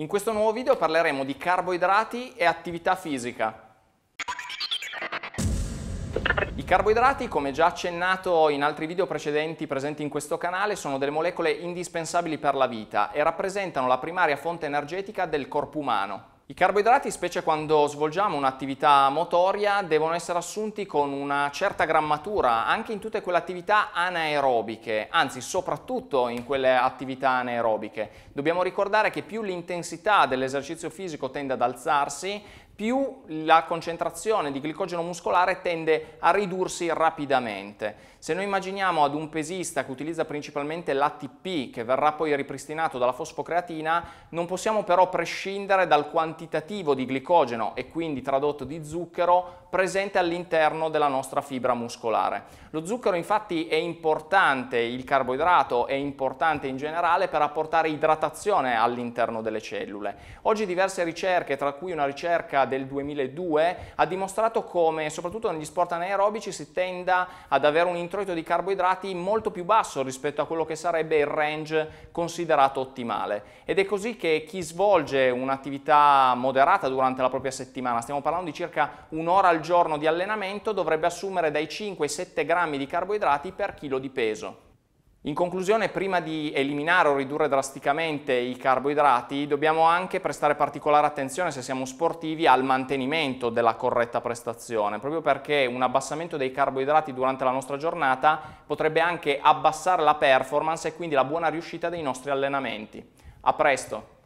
In questo nuovo video parleremo di carboidrati e attività fisica. I carboidrati, come già accennato in altri video precedenti presenti in questo canale, sono delle molecole indispensabili per la vita e rappresentano la primaria fonte energetica del corpo umano. I carboidrati, specie quando svolgiamo un'attività motoria, devono essere assunti con una certa grammatura anche in tutte quelle attività anaerobiche, anzi soprattutto in quelle attività anaerobiche. Dobbiamo ricordare che più l'intensità dell'esercizio fisico tende ad alzarsi, più la concentrazione di glicogeno muscolare tende a ridursi rapidamente. Se noi immaginiamo ad un pesista che utilizza principalmente l'ATP, che verrà poi ripristinato dalla fosfocreatina, non possiamo però prescindere dal quantitativo di glicogeno e quindi tradotto di zucchero presente all'interno della nostra fibra muscolare. Lo zucchero infatti è importante, il carboidrato è importante in generale per apportare idratazione all'interno delle cellule. Oggi diverse ricerche, tra cui una ricerca del 2002 ha dimostrato come soprattutto negli sport anaerobici si tenda ad avere un introito di carboidrati molto più basso rispetto a quello che sarebbe il range considerato ottimale ed è così che chi svolge un'attività moderata durante la propria settimana, stiamo parlando di circa un'ora al giorno di allenamento, dovrebbe assumere dai 5 ai 7 grammi di carboidrati per chilo di peso. In conclusione, prima di eliminare o ridurre drasticamente i carboidrati, dobbiamo anche prestare particolare attenzione, se siamo sportivi, al mantenimento della corretta prestazione, proprio perché un abbassamento dei carboidrati durante la nostra giornata potrebbe anche abbassare la performance e quindi la buona riuscita dei nostri allenamenti. A presto!